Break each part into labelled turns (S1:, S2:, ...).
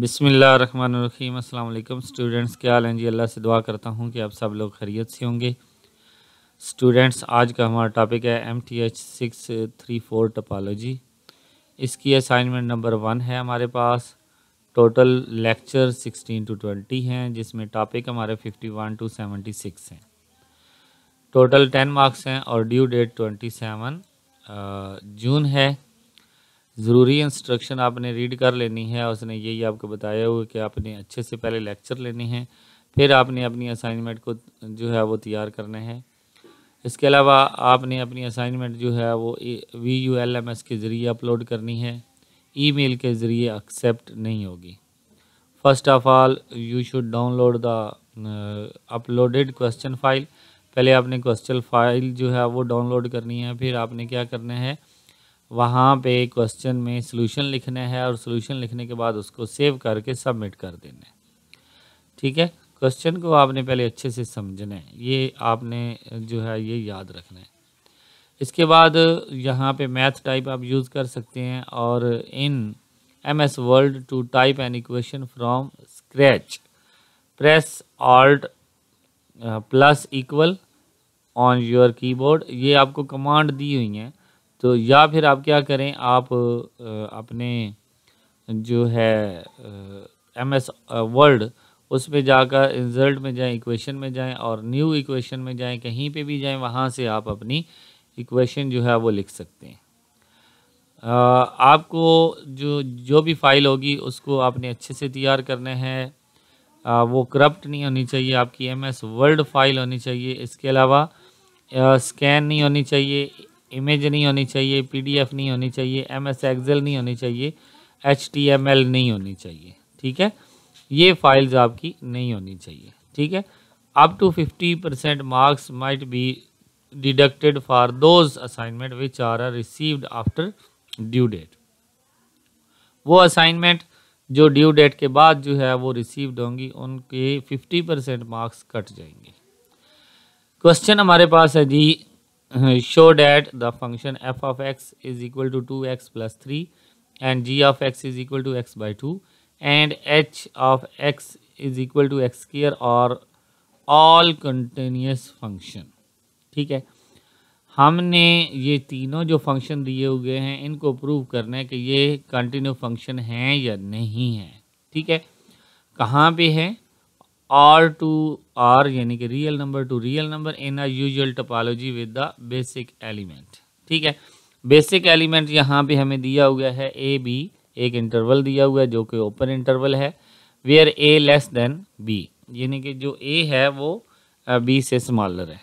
S1: बिसमीम अल्लाम स्टूडेंट्स क्या हाल हैं जी अल्लाह से दुआ करता हूँ कि आप सब लोग खरीत से होंगे स्टूडेंट्स आज का हमारा टॉपिक है M T H six three four topology इसकी असाइनमेंट नंबर वन है हमारे पास total lecture sixteen to twenty हैं जिसमें टॉपिक हमारे fifty one to seventy six हैं टोटल टेन मार्क्स हैं और due date twenty seven June है ज़रूरी इंस्ट्रक्शन आपने रीड कर लेनी है उसने यही आपको बताया हुआ कि आपने अच्छे से पहले लेक्चर लेने हैं फिर आपने अपनी असाइनमेंट को जो है वो तैयार करना है इसके अलावा आपने अपनी असाइनमेंट जो है वो V U L M S के ज़रिए अपलोड करनी है ईमेल के ज़रिए एक्सेप्ट नहीं होगी first of all you should download the uploaded question file पहले आपने क्वेश्चन फाइल जो है वो डाउनलोड करनी है फिर आपने क्या करना है वहाँ पे क्वेश्चन में सोल्यूशन लिखना है और सोल्यूशन लिखने के बाद उसको सेव करके सबमिट कर देना है ठीक है क्वेश्चन को आपने पहले अच्छे से समझना है ये आपने जो है ये याद रखना है इसके बाद यहाँ पे मैथ टाइप आप यूज़ कर सकते हैं और in M S word to type an equation from scratch press alt plus equal on your keyboard ये आपको कमांड दी हुई हैं तो या फिर आप क्या करें आप अपने जो है एम एस वर्ल्ड उस पर जाकर रिजल्ट में जाएं इक्वेशन में जाएं और न्यू इक्वेशन में जाएं कहीं पे भी जाएं वहाँ से आप अपनी इक्वेशन जो है वो लिख सकते हैं आपको जो जो भी फाइल होगी उसको आपने अच्छे से तैयार करना है वो करप्ट नहीं होनी चाहिए आपकी एम एस वर्ल्ड फाइल होनी चाहिए इसके अलावा स्कैन नहीं होनी चाहिए इमेज नहीं होनी चाहिए पीडीएफ नहीं होनी चाहिए एम एस एक्सेल नहीं होनी चाहिए एच नहीं होनी चाहिए ठीक है ये फाइल्स आपकी नहीं होनी चाहिए ठीक है up fifty percent marks might be deducted for those assignment which are are received after due date वो असाइनमेंट जो ड्यू डेट के बाद जो है वो रिसीव्ड होंगी उनके फिफ्टी परसेंट मार्क्स कट जाएंगे क्वेश्चन हमारे पास है जी show that the function f of x is equal to 2x plus 3 and g of x is equal to x by 2 and h of x is equal to x square or all continuous function ठीक है हमने ये तीनों जो function दिए हुए हैं इनको प्रूव करना है कि ये कंटिन्यू फंक्शन हैं या नहीं है ठीक है कहाँ पे है आर टू आर यानी कि real number to real number in a usual topology with the basic element ठीक है बेसिक एलिमेंट यहाँ पे हमें दिया हुआ है ए बी एक इंटरवल दिया हुआ है जो कि ओपन इंटरवल है where A less than B यानी कि जो ए है वो बी से स्मॉलर है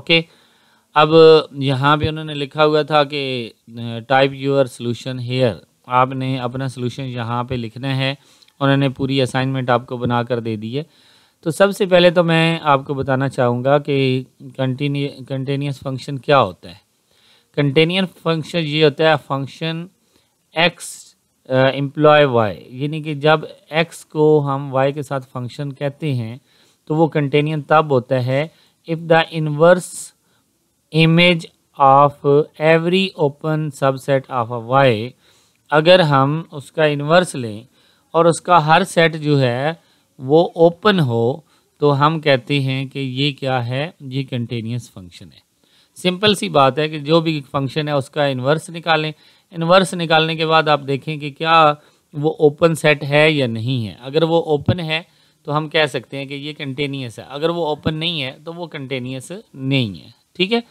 S1: ओके अब यहाँ पे उन्होंने लिखा हुआ था कि टाइप योर सोल्यूशन हेयर आपने अपना सोल्यूशन यहाँ पे लिखना है उन्होंने पूरी असाइनमेंट आपको बना कर दे दी है तो सबसे पहले तो मैं आपको बताना चाहूँगा कि कंटीन्यू कंटेनियस फंक्शन क्या होता है कंटेनियन फंक्शन ये होता है फंक्शन एक्स एम्प्लॉय वाई यानी कि जब एक्स को हम वाई के साथ फंक्शन कहते हैं तो वो कंटेनियन तब होता है if the inverse image of every open subset of a Y अगर हम उसका इन्वर्स लें और उसका हर सेट जो है वो ओपन हो तो हम कहते हैं कि ये क्या है ये कंटीन्यूस फंक्शन है सिंपल सी बात है कि जो भी फंक्शन है उसका इन्वर्स निकालें इन्वर्स निकालने के बाद आप देखें कि क्या वो ओपन सेट है या नहीं है अगर वो ओपन है तो हम कह सकते हैं कि ये कंटीन्यूस है अगर वो ओपन नहीं है तो वो कंटीन्यूस नहीं है ठीक है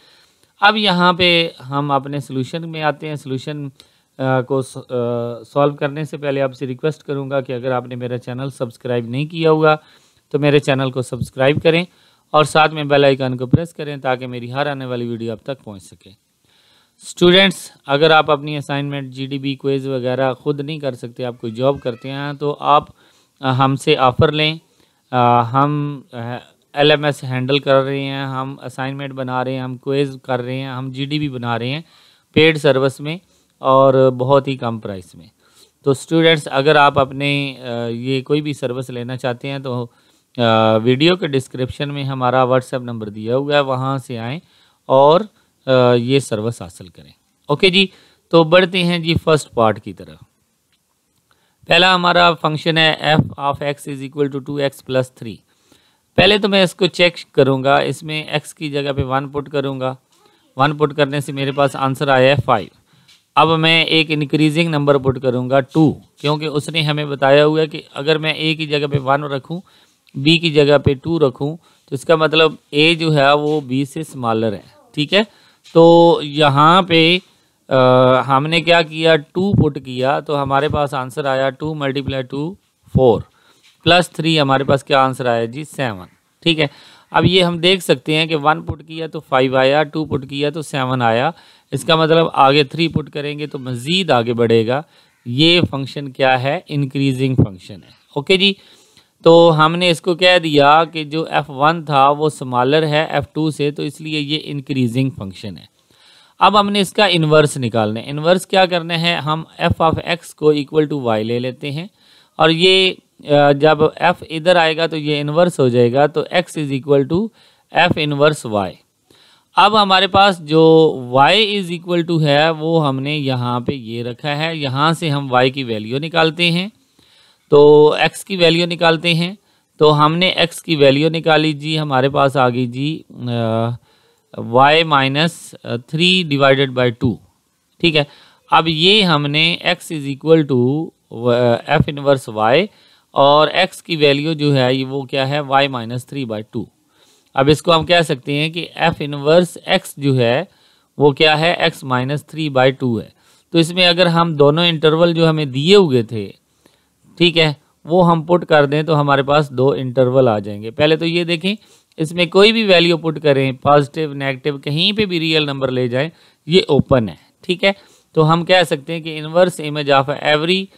S1: अब यहाँ पे हम अपने सोल्यूशन में आते हैं सोल्यूशन को सॉल्व करने से पहले आपसे रिक्वेस्ट करूँगा कि अगर आपने मेरा चैनल सब्सक्राइब नहीं किया होगा तो मेरे चैनल को सब्सक्राइब करें और साथ में बेल आइकन को प्रेस करें ताकि मेरी हर आने वाली वीडियो आप तक पहुँच सके स्टूडेंट्स अगर आप अपनी असाइनमेंट जी डी बी वगैरह खुद नहीं कर सकते आप कोई जॉब करते हैं तो आप हमसे ऑफ़र लें आ, हम एल एम एस हैंडल कर रहे हैं हम असाइनमेंट बना रहे हैं हम क्वेज कर रहे हैं हम जी डी बी बना रहे हैं पेड सर्विस में और बहुत ही कम प्राइस में तो स्टूडेंट्स अगर आप अपने ये कोई भी सर्विस लेना चाहते हैं तो वीडियो के डिस्क्रिप्शन में हमारा व्हाट्सएप नंबर दिया हुआ है वहाँ से आएँ और ये सर्विस हासिल करें ओके जी तो बढ़ते हैं जी फर्स्ट पार्ट की तरफ पहला हमारा फंक्शन है F of X is equal to two X plus three पहले तो मैं इसको चेक करूँगा इसमें एक्स की जगह पे वन पुट करूँगा वन पुट करने से मेरे पास आंसर आया है फाइव अब मैं एक इंक्रीजिंग नंबर पुट करूँगा टू क्योंकि उसने हमें बताया हुआ है कि अगर मैं ए की जगह पे वन रखूँ बी की जगह पे टू रखूँ तो इसका मतलब ए जो है वो बी से स्मॉलर है ठीक है तो यहाँ पे आ, हमने क्या किया टू पुट किया तो हमारे पास आंसर आया two multiply two four plus three हमारे पास क्या आंसर आया जी सेवन ठीक है अब ये हम देख सकते हैं कि वन पुट किया तो फाइव आया टू पुट किया तो सेवन आया इसका मतलब आगे थ्री पुट करेंगे तो मज़ीद आगे बढ़ेगा ये फंक्शन क्या है इंक्रीजिंग फंक्शन है ओके जी तो हमने इसको कह दिया कि जो एफ़ वन था वो स्मॉलर है एफ़ टू से तो इसलिए ये इंक्रीजिंग फंक्शन है अब हमने इसका इन्वर्स निकालना है इन्वर्स क्या करना है हम एफ़ ऑफ एक्स को इक्वल टू वाई ले लेते हैं और ये जब एफ इधर आएगा तो ये इन्वर्स हो जाएगा तो X is equal to F inverse Y अब हमारे पास जो y इज़ इक्वल टू है वो हमने यहाँ पे ये रखा है यहाँ से हम y की वैल्यू निकालते हैं तो x की वैल्यू निकालते हैं तो हमने x की वैल्यू निकाली जी हमारे पास आ गई जी आ, y minus three divided by two ठीक है अब ये हमने x is equal to F inverse Y और x की वैल्यू जो है वो क्या है y minus three by two अब इसको हम कह सकते हैं कि f इनवर्स x जो है वो क्या है x minus three by two है तो इसमें अगर हम दोनों इंटरवल जो हमें दिए हुए थे ठीक है वो हम पुट कर दें तो हमारे पास दो इंटरवल आ जाएंगे पहले तो ये देखें इसमें कोई भी वैल्यू पुट करें पॉजिटिव नेगेटिव कहीं पे भी रियल नंबर ले जाएं ये ओपन है ठीक है तो हम कह सकते हैं कि inverse image of every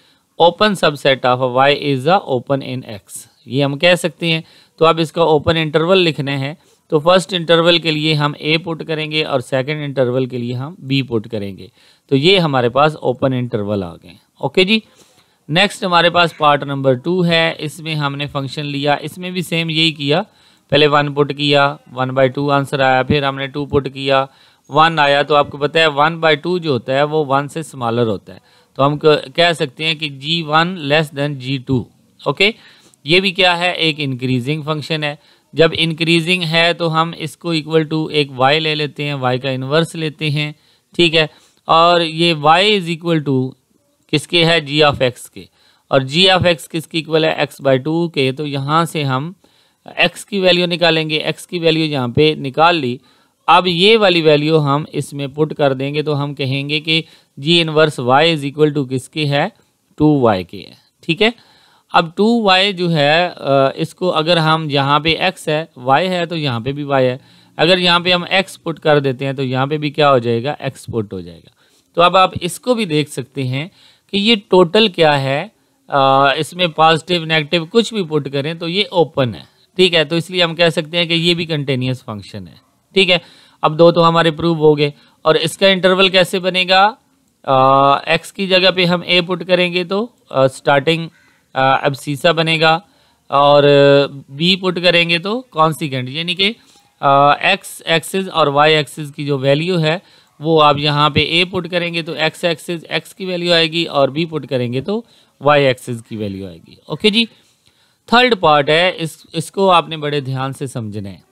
S1: open subset of Y is the open in X ये हम कह सकते हैं तो अब इसका ओपन इंटरवल लिखना है तो फर्स्ट इंटरवल के लिए हम ए पुट करेंगे और सेकंड इंटरवल के लिए हम बी पुट करेंगे तो ये हमारे पास ओपन इंटरवल आ गए ओके जी नेक्स्ट हमारे पास पार्ट नंबर टू है इसमें हमने फंक्शन लिया इसमें भी सेम यही किया पहले वन पुट किया वन बाई टू आंसर आया फिर हमने टू पुट किया वन आया तो आपको पता है वन बाई टू जो होता है वो वन से स्मॉलर होता है तो हम कह सकते हैं कि G one less than G two okay ये भी क्या है एक इंक्रीजिंग फंक्शन है जब इंक्रीजिंग है तो हम इसको इक्वल टू एक वाई ले लेते हैं वाई का इन्वर्स लेते हैं ठीक है और ये वाई इज इक्वल टू किसके है जी ऑफ एक्स के और जी ऑफ एक्स किसके इक्वल है एक्स बाई टू के तो यहाँ से हम एक्स की वैल्यू निकालेंगे एक्स की वैल्यू यहाँ पे निकाल ली अब ये वाली वैल्यू हम इसमें पुट कर देंगे तो हम कहेंगे कि G inverse Y is equal to किसके है टू वाई के है ठीक है अब टू वाई जो है इसको अगर हम यहाँ पे एक्स है वाई है तो यहाँ पे भी वाई है अगर यहाँ पे हम एक्स पुट कर देते हैं तो यहाँ पे भी क्या हो जाएगा एक्स पुट हो जाएगा तो अब आप इसको भी देख सकते हैं कि ये टोटल क्या है इसमें पॉजिटिव नेगेटिव कुछ भी पुट करें तो ये ओपन है ठीक है तो इसलिए हम कह सकते हैं कि ये भी कंटेन्यूस फंक्शन है ठीक है अब दो तो हमारे प्रूव हो गए और इसका इंटरवल कैसे बनेगा एक्स की जगह पे हम ए पुट करेंगे तो स्टार्टिंग अब सीसा बनेगा और बी पुट करेंगे तो कॉन्सिकेंट यानी कि एक्स एक्सिस और वाई एक्सिस की जो वैल्यू है वो आप यहाँ पे ए पुट करेंगे तो एक्स एक्सिस एक्स की वैल्यू आएगी और बी पुट करेंगे तो वाई एक्सिस की वैल्यू आएगी ओके जी थर्ड पार्ट है इस इसको आपने बड़े ध्यान से समझना है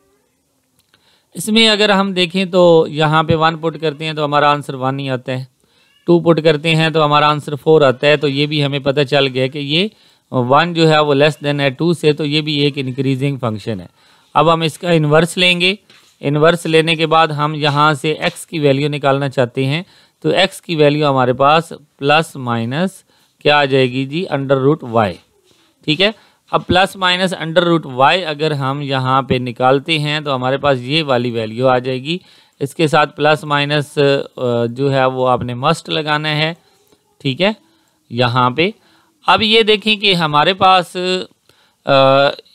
S1: इसमें अगर हम देखें तो यहाँ पे वन पुट करते हैं तो हमारा आंसर वन ही आता है टू पुट करते हैं तो हमारा आंसर फोर आता है तो ये भी हमें पता चल गया कि ये वन जो है वो लेस देन है टू से तो ये भी एक इंक्रीजिंग फंक्शन है अब हम इसका इन्वर्स लेंगे इन्वर्स लेने के बाद हम यहाँ से एक्स की वैल्यू निकालना चाहते हैं तो एक्स की वैल्यू हमारे पास प्लस माइनस क्या आ जाएगी जी अंडर रूट वाई ठीक है अब plus minus under root Y अगर हम यहाँ पे निकालते हैं तो हमारे पास ये वाली वैल्यू आ जाएगी इसके साथ प्लस माइनस जो है वो आपने मस्ट लगाना है ठीक है यहाँ पे अब ये देखें कि हमारे पास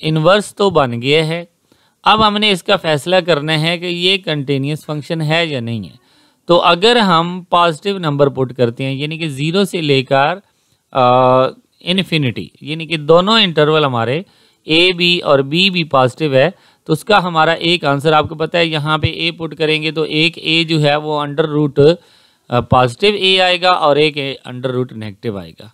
S1: इनवर्स तो बन गया है अब हमने इसका फ़ैसला करना है कि ये कंटिन्यूस फंक्शन है या नहीं है तो अगर हम पॉजिटिव नंबर पुट करते हैं यानी कि ज़ीरो से लेकर इन्फिनिटी यानी कि दोनों इंटरवल हमारे ए बी और बी भी पॉजिटिव है तो उसका हमारा एक आंसर आपको पता है यहाँ पे ए पुट करेंगे तो एक ए जो है वो अंडर रूट पॉजिटिव ए आएगा और एक ए अंडर रूट नेगेटिव आएगा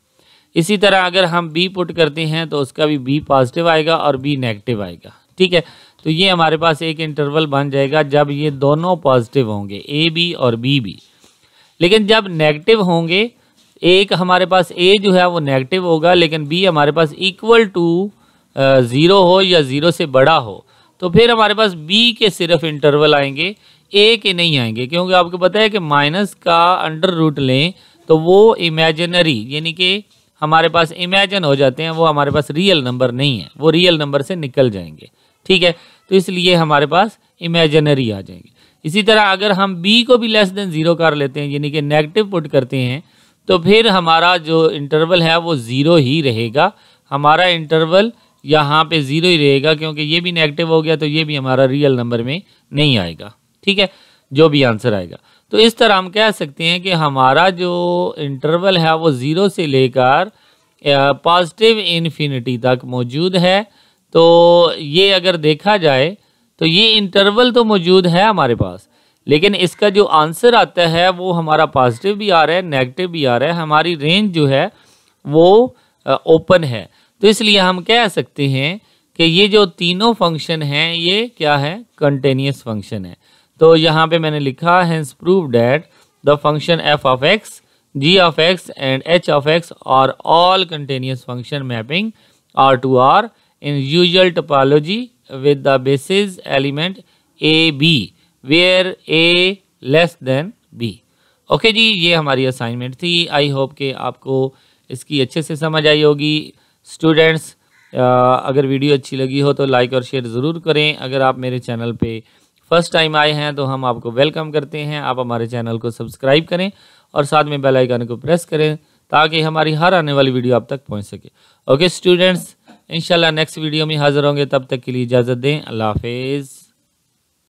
S1: इसी तरह अगर हम बी पुट करते हैं तो उसका भी बी पॉजिटिव आएगा और बी नेगेटिव आएगा ठीक है तो ये हमारे पास एक इंटरवल बन जाएगा जब ये दोनों पॉजिटिव होंगे ए बी और बी बी लेकिन जब नेगेटिव होंगे एक हमारे पास ए जो है वो नेगेटिव होगा लेकिन बी हमारे पास इक्वल टू ज़ीरो हो या ज़ीरो से बड़ा हो तो फिर हमारे पास बी के सिर्फ इंटरवल आएंगे ए के नहीं आएंगे क्योंकि आपको पता है कि माइनस का अंडर रूट लें तो वो इमेजनरी यानी कि हमारे पास इमेजन हो जाते हैं वो हमारे पास रियल नंबर नहीं है वो रियल नंबर से निकल जाएंगे ठीक है तो इसलिए हमारे पास इमेजनरी आ जाएंगे इसी तरह अगर हम बी को भी लेस देन ज़ीरो कर लेते हैं यानी कि नेगेटिव पुट करते हैं तो फिर हमारा जो इंटरवल है वो ज़ीरो ही रहेगा हमारा इंटरवल यहाँ पे ज़ीरो ही रहेगा क्योंकि ये भी नेगेटिव हो गया तो ये भी हमारा रियल नंबर में नहीं आएगा ठीक है जो भी आंसर आएगा तो इस तरह हम कह सकते हैं कि हमारा जो इंटरवल है वो ज़ीरो से लेकर पॉजिटिव इन्फिनिटी तक मौजूद है तो ये अगर देखा जाए तो ये इंटरवल तो मौजूद है हमारे पास लेकिन इसका जो आंसर आता है वो हमारा पॉजिटिव भी आ रहा है नेगेटिव भी आ रहा है हमारी रेंज जो है वो ओपन है तो इसलिए हम कह सकते हैं कि ये जो तीनों फंक्शन हैं ये क्या है कंटेनियस फंक्शन है तो यहाँ पे मैंने लिखा hence prove that the function F of X G of X and H of X are all continuous function mapping R to R in usual topology with the basis element A B where A less than B okay जी ये हमारी assignment थी I hope कि आपको इसकी अच्छे से समझ आई होगी स्टूडेंट्स अगर वीडियो अच्छी लगी हो तो लाइक और शेयर ज़रूर करें अगर आप मेरे चैनल पे फर्स्ट टाइम आए हैं तो हम आपको वेलकम करते हैं आप हमारे चैनल को सब्सक्राइब करें और साथ में बेल आइकन को प्रेस करें ताकि हमारी हर आने वाली वीडियो आप तक पहुंच सके ओके स्टूडेंट्स इंशाल्लाह नेक्स्ट वीडियो में हाज़िर होंगे तब तक के लिए इजाज़त दें अल्लाह हाफिज़